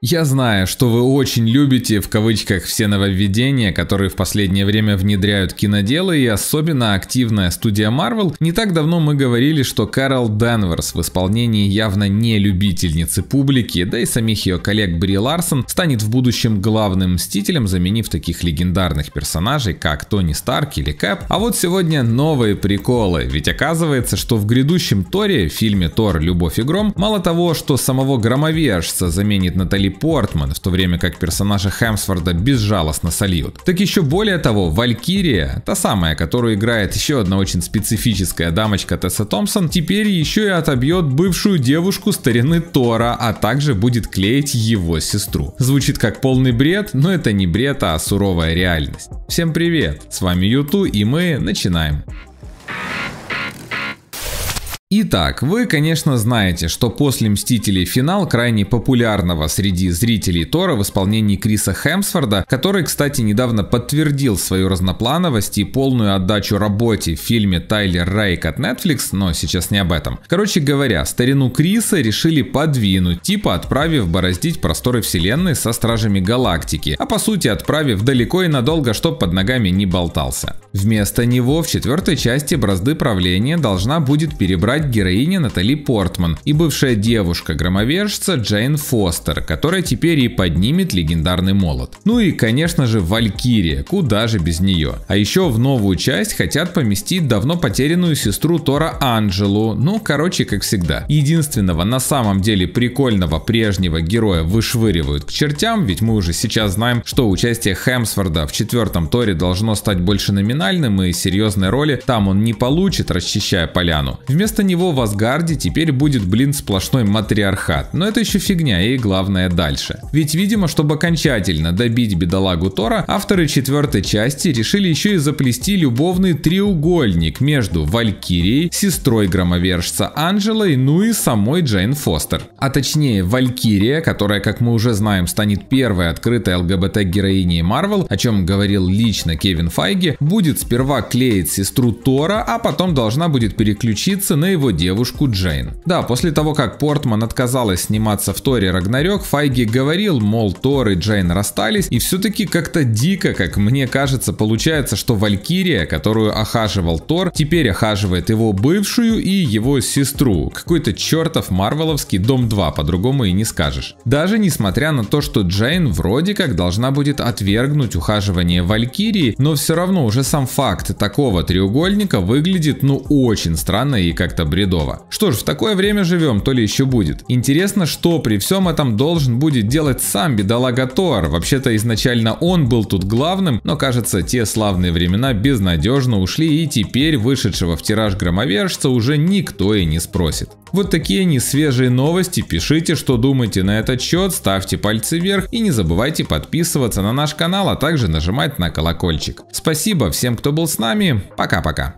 Я знаю, что вы очень любите в кавычках все нововведения, которые в последнее время внедряют киноделы и особенно активная студия Marvel. Не так давно мы говорили, что Кэрол Денверс в исполнении явно не любительницы публики, да и самих ее коллег Бри Ларсон станет в будущем главным мстителем, заменив таких легендарных персонажей, как Тони Старк или Кэп. А вот сегодня новые приколы, ведь оказывается, что в грядущем Торе, в фильме Тор «Любовь и гром», мало того, что самого громовержца заменит Натали Натали Портман, в то время как персонажа Хэмсворда безжалостно сольют. Так еще более того, Валькирия, та самая, которую играет еще одна очень специфическая дамочка Тесса Томпсон, теперь еще и отобьет бывшую девушку старины Тора, а также будет клеить его сестру. Звучит как полный бред, но это не бред, а суровая реальность. Всем привет, с вами Юту и мы начинаем. Итак, вы, конечно, знаете, что после «Мстителей. Финал» крайне популярного среди зрителей Тора в исполнении Криса Хемсфорда, который, кстати, недавно подтвердил свою разноплановость и полную отдачу работе в фильме «Тайлер Рейк» от Netflix, но сейчас не об этом. Короче говоря, старину Криса решили подвинуть, типа отправив бороздить просторы вселенной со Стражами Галактики, а по сути отправив далеко и надолго, чтоб под ногами не болтался. Вместо него в четвертой части бразды правления должна будет перебрать мать героини Натали Портман и бывшая девушка громовержца Джейн Фостер, которая теперь и поднимет легендарный молот. Ну и, конечно же, Валькирия, куда же без нее. А еще в новую часть хотят поместить давно потерянную сестру Тора Анджелу, ну, короче, как всегда. Единственного на самом деле прикольного прежнего героя вышвыривают к чертям, ведь мы уже сейчас знаем, что участие Хемсворда в четвертом Торе должно стать больше номинальным и серьезной роли там он не получит, расчищая поляну. Вместо него в Асгарде теперь будет, блин, сплошной матриархат. Но это еще фигня и главное дальше. Ведь, видимо, чтобы окончательно добить бедолагу Тора, авторы четвертой части решили еще и заплести любовный треугольник между Валькирией, сестрой громовержца Анжелой, ну и самой Джейн Фостер. А точнее, Валькирия, которая, как мы уже знаем, станет первой открытой ЛГБТ-героиней Марвел, о чем говорил лично Кевин Файги, будет сперва клеить сестру Тора, а потом должна будет переключиться на его девушку Джейн. Да, после того, как Портман отказалась сниматься в Торе Рагнарёк, Файги говорил, мол, Тор и Джейн расстались, и все-таки как-то дико, как мне кажется, получается, что Валькирия, которую охаживал Тор, теперь охаживает его бывшую и его сестру. Какой-то чертов марвеловский Дом 2, по-другому и не скажешь. Даже несмотря на то, что Джейн вроде как должна будет отвергнуть ухаживание Валькирии, но все равно уже сам факт такого треугольника выглядит ну очень странно и как-то бредово. Что ж, в такое время живем, то ли еще будет. Интересно, что при всем этом должен будет делать сам бедолага Тор. Вообще-то изначально он был тут главным, но кажется, те славные времена безнадежно ушли и теперь вышедшего в тираж громовержца уже никто и не спросит. Вот такие несвежие новости, пишите, что думаете на этот счет, ставьте пальцы вверх и не забывайте подписываться на наш канал, а также нажимать на колокольчик. Спасибо всем, кто был с нами, пока-пока.